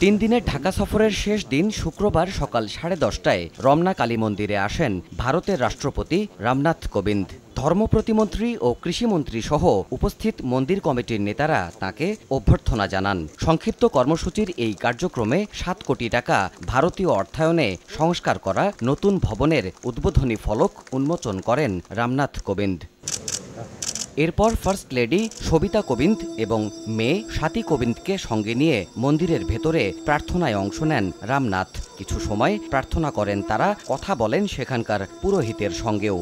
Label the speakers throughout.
Speaker 1: তিন দিনের ঢাকা সফরের শেষ দিন শুক্রবার সকাল সাড়ে দশটায় রমনা কালী মন্দিরে আসেন ভারতের রাষ্ট্রপতি রামনাথ কোবিন্দ ধর্ম প্রতিমন্ত্রী ও কৃষিমন্ত্রী সহ উপস্থিত মন্দির কমিটির নেতারা তাকে অভ্যর্থনা জানান সংক্ষিপ্ত কর্মসূচির এই কার্যক্রমে সাত কোটি টাকা ভারতীয় অর্থায়নে সংস্কার করা নতুন ভবনের উদ্বোধনী ফলক উন্মোচন করেন রামনাথ কোবিন্দ এরপর ফার্স্ট লেডি সবিতা কোবিন্দ এবং মেয়ে স্বাতি কোবিন্দকে সঙ্গে নিয়ে মন্দিরের ভেতরে প্রার্থনায় অংশ নেন রামনাথ কিছু সময় প্রার্থনা করেন তারা কথা বলেন সেখানকার পুরোহিতের সঙ্গেও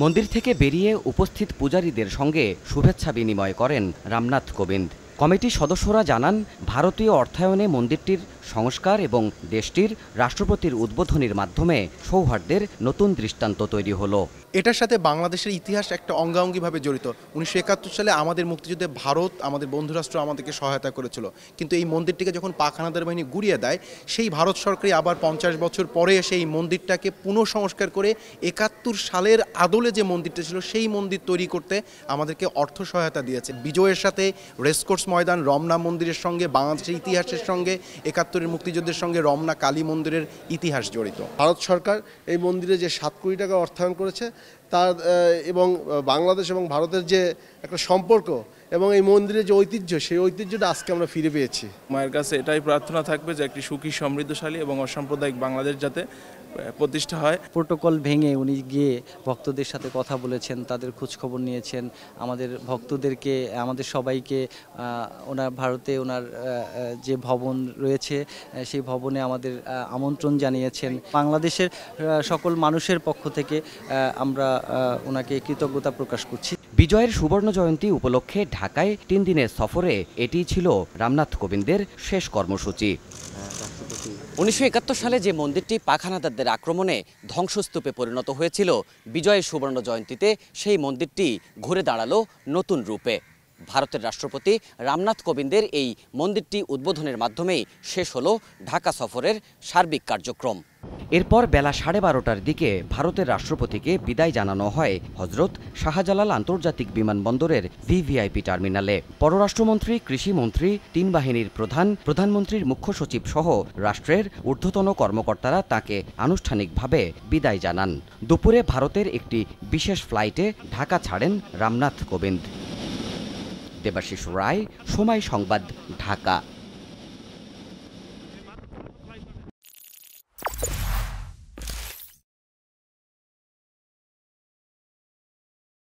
Speaker 1: মন্দির থেকে বেরিয়ে উপস্থিত পূজারীদের সঙ্গে শুভেচ্ছা বিনিময় করেন রামনাথ কোবিন্দ কমিটির সদস্যরা জানান ভারতীয় অর্থায়নে মন্দিরটির সংস্কার এবং দেশটির রাষ্ট্রপতির উদ্বোধনের মাধ্যমে সৌহার্দ্যের নতুন দৃষ্টান্ত তৈরি হলো
Speaker 2: এটার সাথে বাংলাদেশের ইতিহাস একটা অঙ্গাঙ্গিভাবে জড়িত উনিশশো একাত্তর সালে আমাদের মুক্তিযুদ্ধে ভারত আমাদের বন্ধুরাষ্ট্র আমাদেরকে সহায়তা করেছিল কিন্তু এই মন্দিরটিকে যখন পাখানাদের বাহিনী গুড়িয়ে দেয় সেই ভারত সরকারই আবার পঞ্চাশ বছর পরে এসে এই মন্দিরটাকে পুনঃসংস্কার করে একাত্তর সালের আদলে যে মন্দিরটা ছিল সেই মন্দির তৈরি করতে আমাদেরকে অর্থ সহায়তা দিয়েছে বিজয়ের সাথে রেসকোর্স ময়দান রমনা মন্দিরের সঙ্গে বাংলাদেশের ইতিহাসের সঙ্গে একাত্তরের মুক্তিযুদ্ধের সঙ্গে রমনা কালী মন্দিরের ইতিহাস জড়িত ভারত সরকার এই মন্দিরে যে সাত কোটি টাকা অর্থায়ন করেছে তার এবং বাংলাদেশ এবং ভারতের যে একটা সম্পর্ক এবং এই মন্দিরের যে ঐতিহ্য সেই ঐতিহ্যটা আজকে আমরা ফিরে পেয়েছি মায়ের কাছে এটাই প্রার্থনা থাকবে যে একটি সুখী সমৃদ্ধশালী এবং অসাম্প্রদায়িক বাংলাদেশ যাতে প্রতিষ্ঠা হয় প্রোটোকল ভেঙে উনি গিয়ে ভক্তদের সাথে কথা বলেছেন তাদের খোঁজখবর নিয়েছেন আমাদের ভক্তদেরকে
Speaker 1: আমাদের সবাইকে ওনার ভারতে ওনার যে ভবন রয়েছে সেই ভবনে আমাদের আমন্ত্রণ জানিয়েছেন বাংলাদেশের সকল মানুষের পক্ষ থেকে আমরা ওনাকে কৃতজ্ঞতা প্রকাশ করছি বিজয়ের সুবর্ণ জয়ন্তী উপলক্ষে ঢাকায় তিন দিনের সফরে এটি ছিল রামনাথ কোবিন্দের শেষ কর্মসূচি উনিশশো সালে যে মন্দিরটি পাখানাদারদের আক্রমণে ধ্বংসস্তূপে পরিণত হয়েছিল বিজয়ের সুবর্ণ জয়ন্তীতে সেই মন্দিরটি ঘুরে দাঁড়ালো নতুন রূপে ভারতের রাষ্ট্রপতি রামনাথ কোবিন্দের এই মন্দিরটি উদ্বোধনের মাধ্যমেই শেষ হলো ঢাকা সফরের সার্বিক কার্যক্রম এরপর বেলা সাড়ে বারোটার দিকে ভারতের রাষ্ট্রপতিকে বিদায় জানানো হয় হজরত শাহজালাল আন্তর্জাতিক বিমানবন্দরের ভিভিআইপি টার্মিনালে পররাষ্ট্রমন্ত্রী কৃষিমন্ত্রী তিন বাহিনীর প্রধান প্রধানমন্ত্রীর মুখ্য সচিব সহ রাষ্ট্রের ঊর্ধ্বতন কর্মকর্তারা তাকে আনুষ্ঠানিকভাবে বিদায় জানান দুপুরে ভারতের একটি বিশেষ ফ্লাইটে ঢাকা ছাড়েন রামনাথ কোবিন্দ দেবাশিস রায় সময় সংবাদ ঢাকা